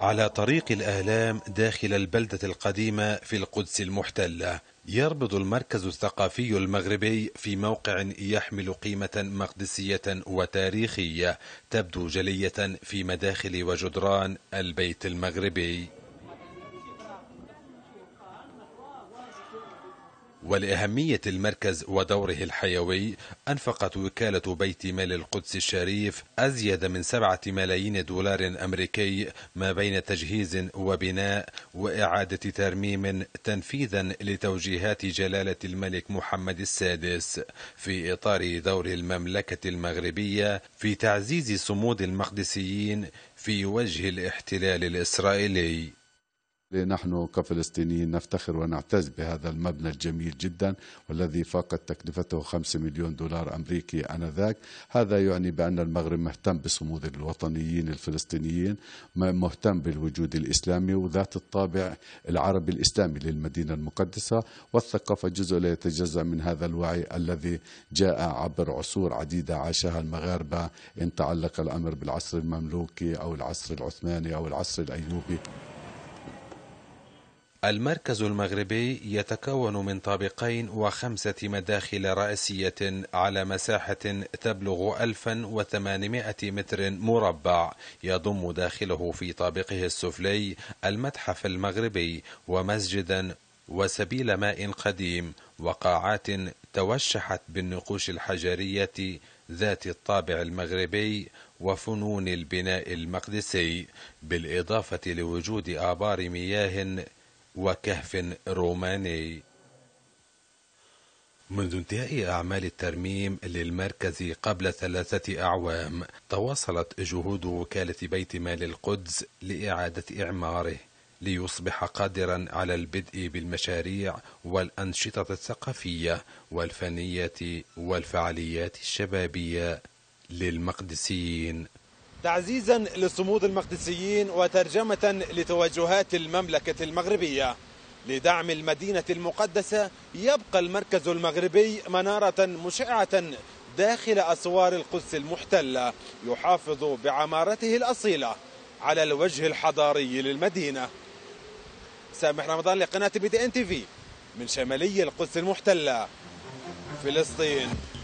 على طريق الآلام داخل البلدة القديمة في القدس المحتلة يربط المركز الثقافي المغربي في موقع يحمل قيمة مقدسية وتاريخية تبدو جلية في مداخل وجدران البيت المغربي ولأهمية المركز ودوره الحيوي أنفقت وكالة بيت مال القدس الشريف أزيد من سبعة ملايين دولار أمريكي ما بين تجهيز وبناء وإعادة ترميم تنفيذا لتوجيهات جلالة الملك محمد السادس في إطار دور المملكة المغربية في تعزيز صمود المقدسيين في وجه الاحتلال الإسرائيلي نحن كفلسطينيين نفتخر ونعتز بهذا المبنى الجميل جدا والذي فاقت تكلفته 5 مليون دولار أمريكي آنذاك هذا يعني بأن المغرب مهتم بصمود الوطنيين الفلسطينيين مهتم بالوجود الإسلامي وذات الطابع العربي الإسلامي للمدينة المقدسة والثقافة جزء لا يتجزأ من هذا الوعي الذي جاء عبر عصور عديدة عاشها المغاربة إن تعلق الأمر بالعصر المملوكي أو العصر العثماني أو العصر الأيوبي المركز المغربي يتكون من طابقين وخمسة مداخل رئيسية على مساحة تبلغ 1800 متر مربع يضم داخله في طابقه السفلي المتحف المغربي ومسجدا وسبيل ماء قديم وقاعات توشحت بالنقوش الحجرية ذات الطابع المغربي وفنون البناء المقدسي بالإضافة لوجود آبار مياه وكهف روماني منذ انتهاء أعمال الترميم للمركز قبل ثلاثة أعوام تواصلت جهود وكالة بيت مال القدس لإعادة إعماره ليصبح قادرا على البدء بالمشاريع والأنشطة الثقافية والفنية والفعاليات الشبابية للمقدسيين تعزيزا لصمود المقدسيين وترجمة لتوجهات المملكة المغربية لدعم المدينة المقدسة يبقى المركز المغربي منارة مشعة داخل أسوار القدس المحتلة يحافظ بعمارته الأصيلة على الوجه الحضاري للمدينة سامح رمضان لقناة بي دي ان تي في من شمالي القدس المحتلة فلسطين